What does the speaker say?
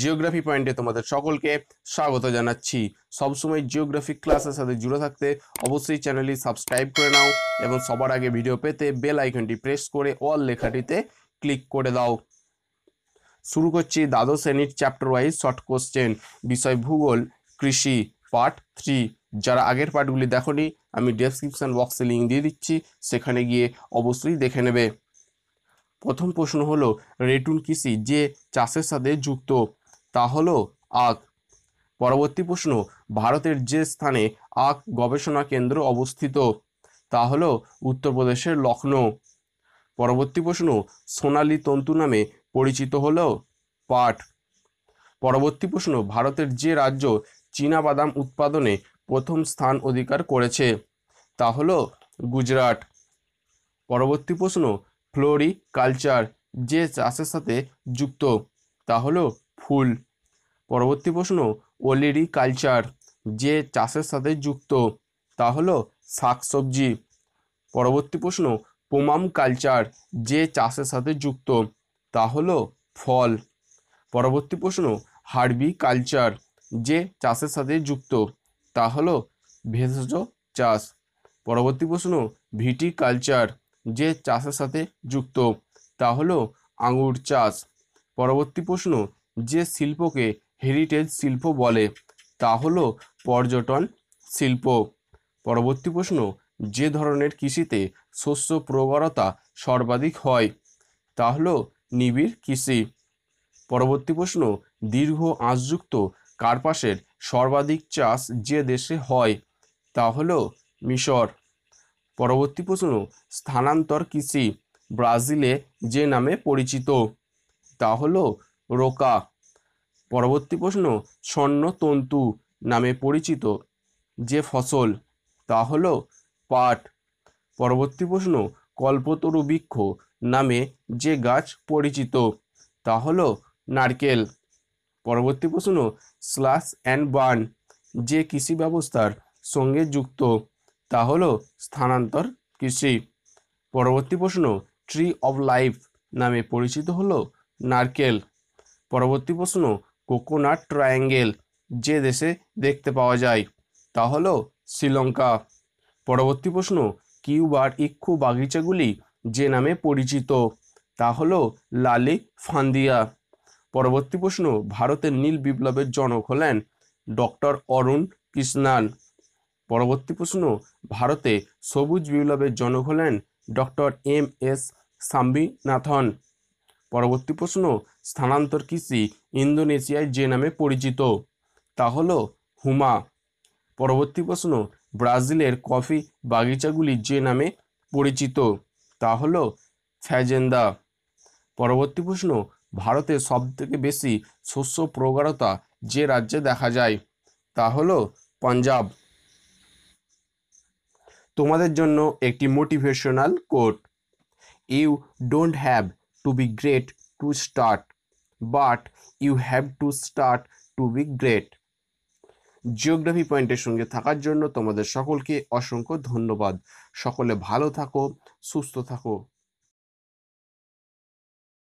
geography পয়েন্টে তোমাদের সকলকে স্বাগত জানাচ্ছি সবসময় জিওগ্রাফি ক্লাসের সাথে জুড়ে থাকতে অবশ্যই চ্যানেলটি সাবস্ক্রাইব করে নাও এবং সবার আগে ভিডিও পেতে বেল আইকনটি প্রেস করে অল লেখাটিতে ক্লিক করে দাও শুরু করছি দ্বাদশ শ্রেণীর চ্যাপ্টার ওয়াইজ শর্ট কোশ্চেন বিষয় ভূগোল কৃষি পার্ট থ্রি যারা আগের পার্টগুলি দেখনি আমি ডেসক্রিপশান বক্সে লিঙ্ক দিয়ে দিচ্ছি সেখানে গিয়ে অবশ্যই দেখে নেবে প্রথম প্রশ্ন হলো রেটুন কৃষি যে চাষের সাথে যুক্ত তা হলো আখ পরবর্তী প্রশ্ন ভারতের যে স্থানে আখ গবেষণা কেন্দ্র অবস্থিত তা হলো উত্তরপ্রদেশের লখনৌ পরবর্তী প্রশ্ন সোনালী তন্তু নামে পরিচিত হল পাট পরবর্তী প্রশ্ন ভারতের যে রাজ্য বাদাম উৎপাদনে প্রথম স্থান অধিকার করেছে তা হল গুজরাট পরবর্তী প্রশ্ন ফ্লোরিকালচার যে চাষের সাথে যুক্ত তা হলো ফুল পরবর্তী প্রশ্ন ওলেরিকালচার যে চাষের সাথে যুক্ত তা হলো শাকসবজি পরবর্তী প্রশ্ন পোমাম কালচার যে চাষের সাথে যুক্ত তা হলো ফল পরবর্তী প্রশ্ন হার্বি কালচার যে চাষের সাথে যুক্ত তা হলো ভেষজ চাষ পরবর্তী প্রশ্ন ভিটি কালচার যে চাষের সাথে যুক্ত তা হলো আঙুর চাষ পরবর্তী প্রশ্ন যে শিল্পকে হেরিটেজ শিল্প বলে তা হলো পর্যটন শিল্প পরবর্তী প্রশ্ন যে ধরনের কৃষিতে শস্য প্রবরতা সর্বাধিক হয় তা হলো নিবিড় কৃষি পরবর্তী প্রশ্ন দীর্ঘ আঁশযুক্ত কার্পাসের সর্বাধিক চাষ যে দেশে হয় তা হলো মিশর পরবর্তী প্রশ্ন স্থানান্তর কৃষি ব্রাজিলে যে নামে পরিচিত তা হলো রোকা পরবর্তী প্রশ্ন স্বর্ণ তন্তু নামে পরিচিত যে ফসল তা হলো পাট পরবর্তী প্রশ্ন কল্পতরু বৃক্ষ নামে যে গাছ পরিচিত তা হলো নারকেল পরবর্তী প্রশ্ন স্লাস অ্যান্ড বার্ন যে কৃষি ব্যবস্থার সঙ্গে যুক্ত তা হলো স্থানান্তর কৃষি পরবর্তী প্রশ্ন ট্রি অব লাইফ নামে পরিচিত হলো নারকেল পরবর্তী প্রশ্ন কোকোনাট ট্রায়াঙ্গেল যে দেশে দেখতে পাওয়া যায় তা হলো শ্রীলঙ্কা পরবর্তী প্রশ্ন কিউবার ইক্ষু বাগিচাগুলি যে নামে পরিচিত তা হলো লালি ফান্দিয়া পরবর্তী প্রশ্ন ভারতের নীল বিপ্লবের জনক হলেন ডক্টর অরুণ কৃষ্ণান পরবর্তী প্রশ্ন ভারতে সবুজ বিপ্লবের জনক হলেন ডক্টর এম এস সাম্বিনাথন পরবর্তী প্রশ্ন স্থানান্তর কৃষি ইন্দোনেশিয়ায় যে নামে পরিচিত তা হল হুমা পরবর্তী প্রশ্ন ব্রাজিলের কফি বাগিচাগুলি যে নামে পরিচিত তা হল ফ্যাজেন্দা পরবর্তী প্রশ্ন ভারতে সবথেকে বেশি শস্য প্রগাঢ়তা যে রাজ্যে দেখা যায় তা হল পাঞ্জাব তোমাদের জন্য একটি motivational quote you don't have to be great to start but you have to start to be great geography পয়েন্টের সঙ্গে থাকার জন্য তোমাদের সকলকে অসংখ্য ধন্যবাদ সকলে ভালো থাকো সুস্থ থাকো